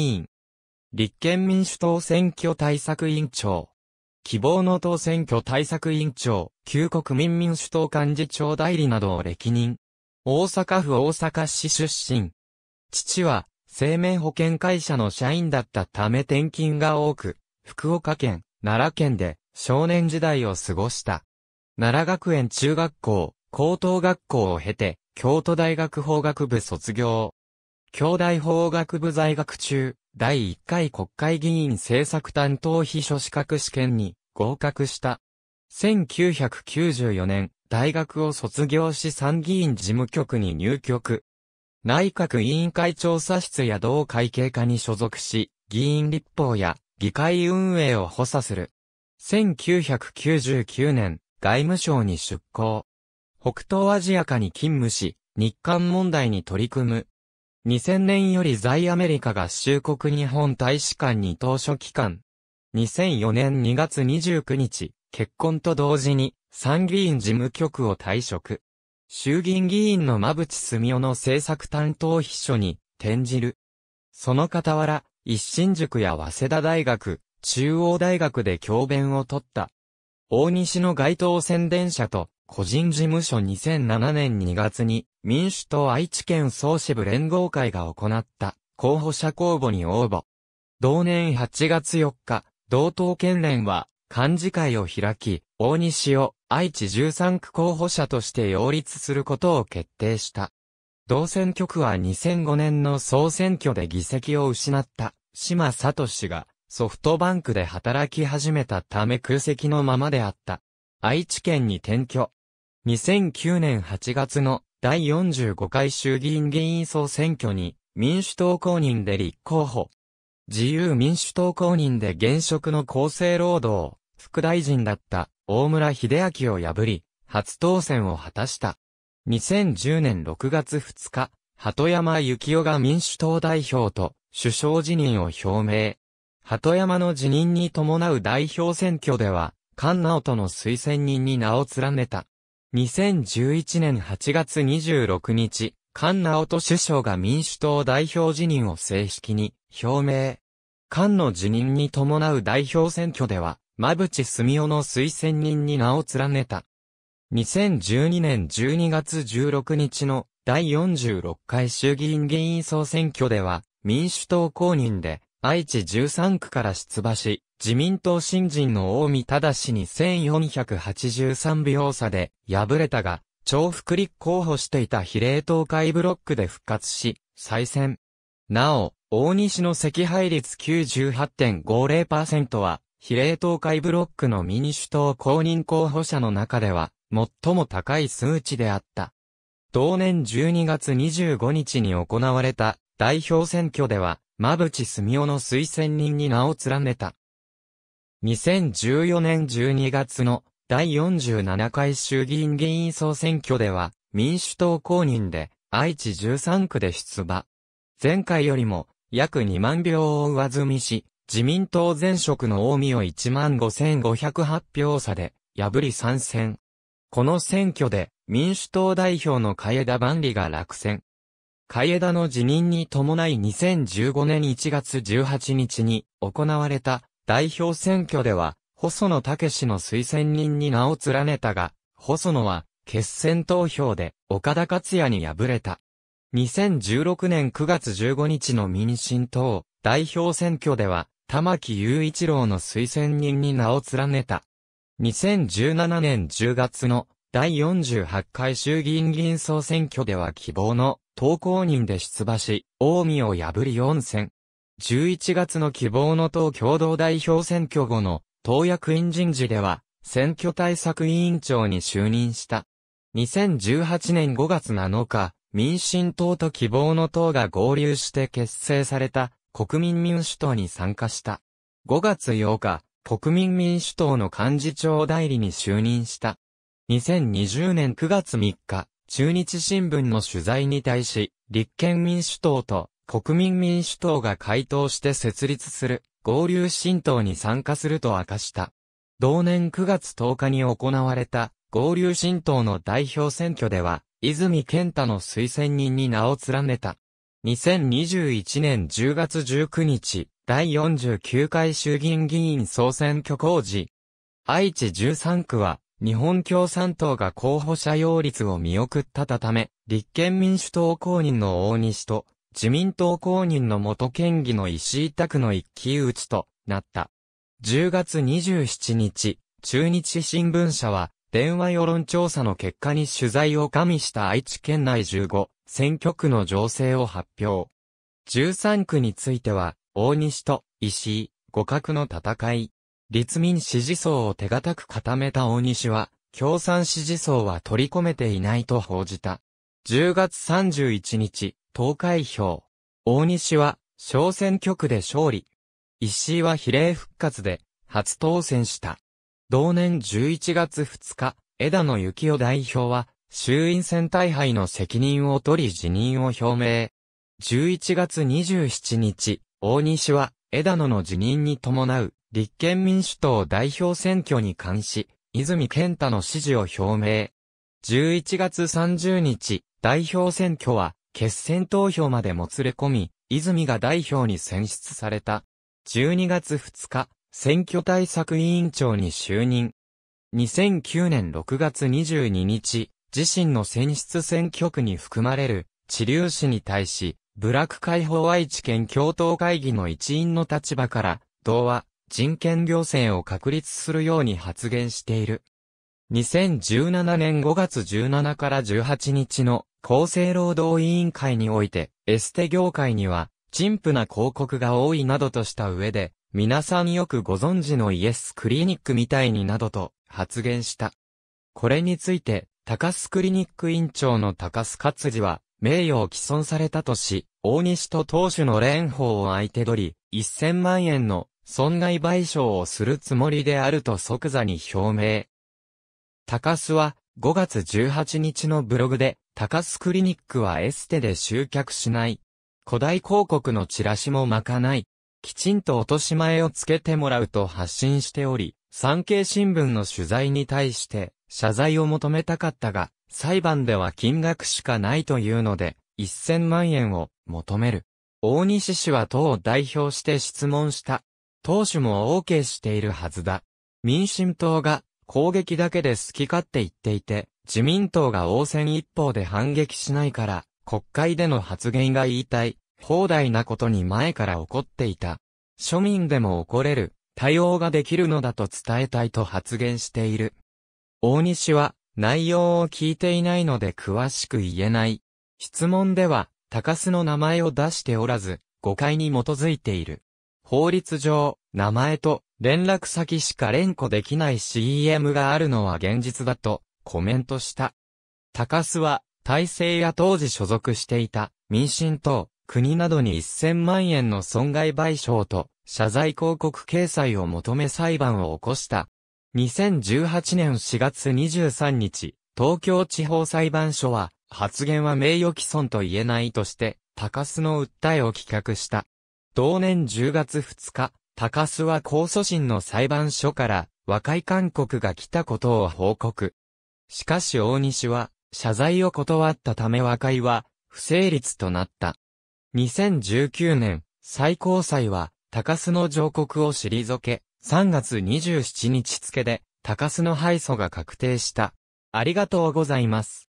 員。立憲民主党選挙対策委員長。希望の党選挙対策委員長、旧国民民主党幹事長代理などを歴任。大阪府大阪市出身。父は、生命保険会社の社員だったため転勤が多く、福岡県、奈良県で少年時代を過ごした。奈良学園中学校、高等学校を経て、京都大学法学部卒業。京大法学部在学中、第1回国会議員政策担当秘書資格試験に合格した。1994年、大学を卒業し参議院事務局に入局。内閣委員会調査室や同会計課に所属し、議員立法や議会運営を補佐する。1999年、外務省に出向。北東アジア課に勤務し、日韓問題に取り組む2000年より在アメリカ合衆国日本大使館に当初期間。2004年2月29日、結婚と同時に参議院事務局を退職。衆議院議員の馬淵澄夫の政策担当秘書に転じる。その傍ら、一新塾や早稲田大学、中央大学で教鞭を取った。大西の街頭宣伝者と個人事務所2007年2月に民主党愛知県総支部連合会が行った候補者公募に応募。同年8月4日、同党県連は幹事会を開き、大西を愛知13区候補者として擁立することを決定した。同選挙区は2005年の総選挙で議席を失った島里氏がソフトバンクで働き始めたため空席のままであった。愛知県に転居、2009年8月の第45回衆議院議員総選挙に民主党公認で立候補。自由民主党公認で現職の厚生労働、副大臣だった大村秀明を破り、初当選を果たした。2010年6月2日、鳩山幸男が民主党代表と首相辞任を表明。鳩山の辞任に伴う代表選挙では、菅直人の推薦人に名を連ねた。2011年8月26日、菅直人首相が民主党代表辞任を正式に表明。菅の辞任に伴う代表選挙では、馬淵澄夫の推薦人に名を連ねた。2012年12月16日の第46回衆議院議員総選挙では、民主党公認で愛知13区から出馬し、自民党新人の大見忠に1483秒差で敗れたが、重複立候補していた比例東海ブロックで復活し、再選。なお、大西の赤配率98.50%は、比例東海ブロックの民主党公認候補者の中では、最も高い数値であった。同年12月25日に行われた代表選挙では、馬淵澄夫の推薦人に名を連ねた。2014年12月の第47回衆議院議員総選挙では民主党公認で愛知13区で出馬。前回よりも約2万票を上積みし、自民党前職の大見を1万5508票差で破り参戦。この選挙で民主党代表の海枝万里が落選。海江田の辞任に伴い2015年1月18日に行われた代表選挙では、細野武の推薦人に名を連ねたが、細野は決選投票で岡田克也に敗れた。2016年9月15日の民進党代表選挙では、玉木雄一郎の推薦人に名を連ねた。2017年10月の第48回衆議院議員総選挙では希望の投稿人で出馬し、大見を破り4選。11月の希望の党共同代表選挙後の党役員人事では、選挙対策委員長に就任した。2018年5月7日、民進党と希望の党が合流して結成された国民民主党に参加した。5月8日、国民民主党の幹事長代理に就任した。2020年9月3日、中日新聞の取材に対し、立憲民主党と国民民主党が回答して設立する合流新党に参加すると明かした。同年9月10日に行われた合流新党の代表選挙では、泉健太の推薦人に名を連ねた。2021年10月19日、第49回衆議院議員総選挙公示。愛知13区は、日本共産党が候補者擁立を見送ったたため、立憲民主党公認の大西と、自民党公認の元県議の石井拓の一騎打ちとなった。10月27日、中日新聞社は、電話世論調査の結果に取材を加味した愛知県内15選挙区の情勢を発表。13区については、大西と石井、互角の戦い。立民支持層を手堅く固めた大西は、共産支持層は取り込めていないと報じた。10月31日、投開票。大西は、小選挙区で勝利。石井は比例復活で、初当選した。同年11月2日、枝野幸男代表は、衆院選大敗の責任を取り辞任を表明。11月27日、大西は、枝野の辞任に伴う、立憲民主党代表選挙に関し、泉健太の支持を表明。11月30日、代表選挙は、決選投票までもつれ込み、泉が代表に選出された。12月2日、選挙対策委員長に就任。2009年6月22日、自身の選出選挙区に含まれる、知立市に対し、ブラック解放愛知県共闘会議の一員の立場から、同話、人権行政を確立するように発言している。2017年5月17から18日の厚生労働委員会において、エステ業界には、陳腐な広告が多いなどとした上で、皆さんよくご存知のイエスクリニックみたいになどと発言した。これについて、高須クリニック院長の高須勝治は、名誉を毀損されたとし、大西と当主の蓮舫を相手取り、1000万円の損害賠償をするつもりであると即座に表明。高須は5月18日のブログで、高須クリニックはエステで集客しない。古代広告のチラシもまかない。きちんと落とし前をつけてもらうと発信しており、産経新聞の取材に対して謝罪を求めたかったが、裁判では金額しかないというので、1000万円を求める。大西氏は党を代表して質問した。党首も OK しているはずだ。民進党が攻撃だけで好き勝手言っていて、自民党が応戦一方で反撃しないから、国会での発言が言いたい、放題なことに前から怒っていた。庶民でも怒れる、対応ができるのだと伝えたいと発言している。大西は、内容を聞いていないので詳しく言えない。質問では、高須の名前を出しておらず、誤解に基づいている。法律上、名前と連絡先しか連呼できない CM があるのは現実だとコメントした。高須は、体制や当時所属していた民進党、国などに1000万円の損害賠償と謝罪広告掲載を求め裁判を起こした。2018年4月23日、東京地方裁判所は、発言は名誉毀損と言えないとして、高須の訴えを棄却した。同年10月2日、高須は控訴審の裁判所から和解勧告が来たことを報告。しかし大西は謝罪を断ったため和解は不成立となった。2019年、最高裁は高須の上告を退け、3月27日付で高須の敗訴が確定した。ありがとうございます。